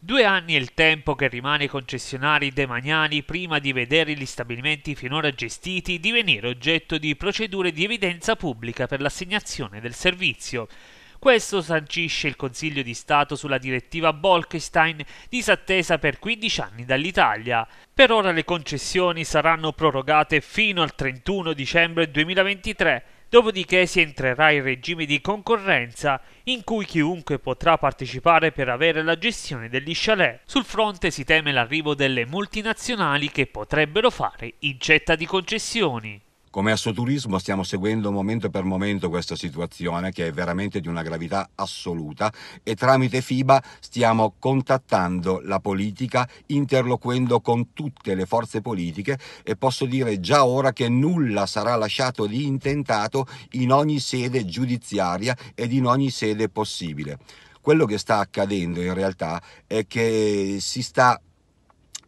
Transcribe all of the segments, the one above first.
Due anni è il tempo che rimane ai concessionari demaniali prima di vedere gli stabilimenti finora gestiti divenire oggetto di procedure di evidenza pubblica per l'assegnazione del servizio. Questo sancisce il Consiglio di Stato sulla direttiva Bolkestein, disattesa per 15 anni dall'Italia. Per ora le concessioni saranno prorogate fino al 31 dicembre 2023 Dopodiché si entrerà in regime di concorrenza in cui chiunque potrà partecipare per avere la gestione degli chalet. Sul fronte si teme l'arrivo delle multinazionali che potrebbero fare incetta di concessioni. Come Assoturismo stiamo seguendo momento per momento questa situazione che è veramente di una gravità assoluta e tramite FIBA stiamo contattando la politica, interloquendo con tutte le forze politiche e posso dire già ora che nulla sarà lasciato di intentato in ogni sede giudiziaria ed in ogni sede possibile quello che sta accadendo in realtà è che si sta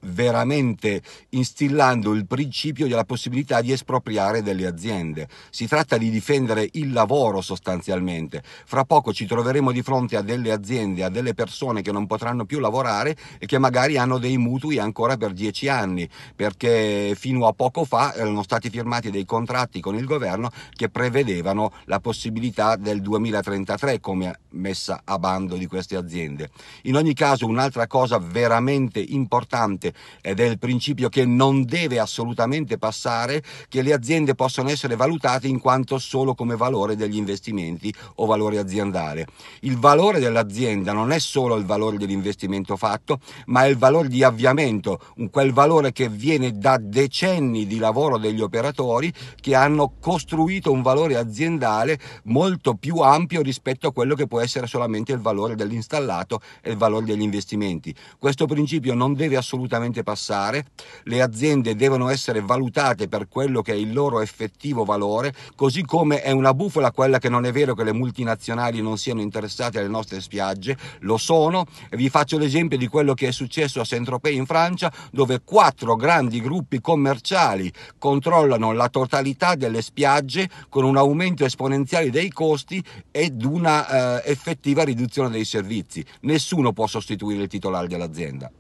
veramente instillando il principio della possibilità di espropriare delle aziende. Si tratta di difendere il lavoro sostanzialmente. Fra poco ci troveremo di fronte a delle aziende, a delle persone che non potranno più lavorare e che magari hanno dei mutui ancora per dieci anni, perché fino a poco fa erano stati firmati dei contratti con il governo che prevedevano la possibilità del 2033 come messa a bando di queste aziende. In ogni caso un'altra cosa veramente importante ed è il principio che non deve assolutamente passare che le aziende possono essere valutate in quanto solo come valore degli investimenti o valore aziendale. Il valore dell'azienda non è solo il valore dell'investimento fatto, ma è il valore di avviamento, quel valore che viene da decenni di lavoro degli operatori che hanno costruito un valore aziendale molto più ampio rispetto a quello che può essere solamente il valore dell'installato e il valore degli investimenti. Questo principio non deve assolutamente passare, le aziende devono essere valutate per quello che è il loro effettivo valore, così come è una bufola quella che non è vero che le multinazionali non siano interessate alle nostre spiagge, lo sono, vi faccio l'esempio di quello che è successo a Saint-Tropez in Francia, dove quattro grandi gruppi commerciali controllano la totalità delle spiagge con un aumento esponenziale dei costi ed una eh, effettiva riduzione dei servizi. Nessuno può sostituire il titolare dell'azienda.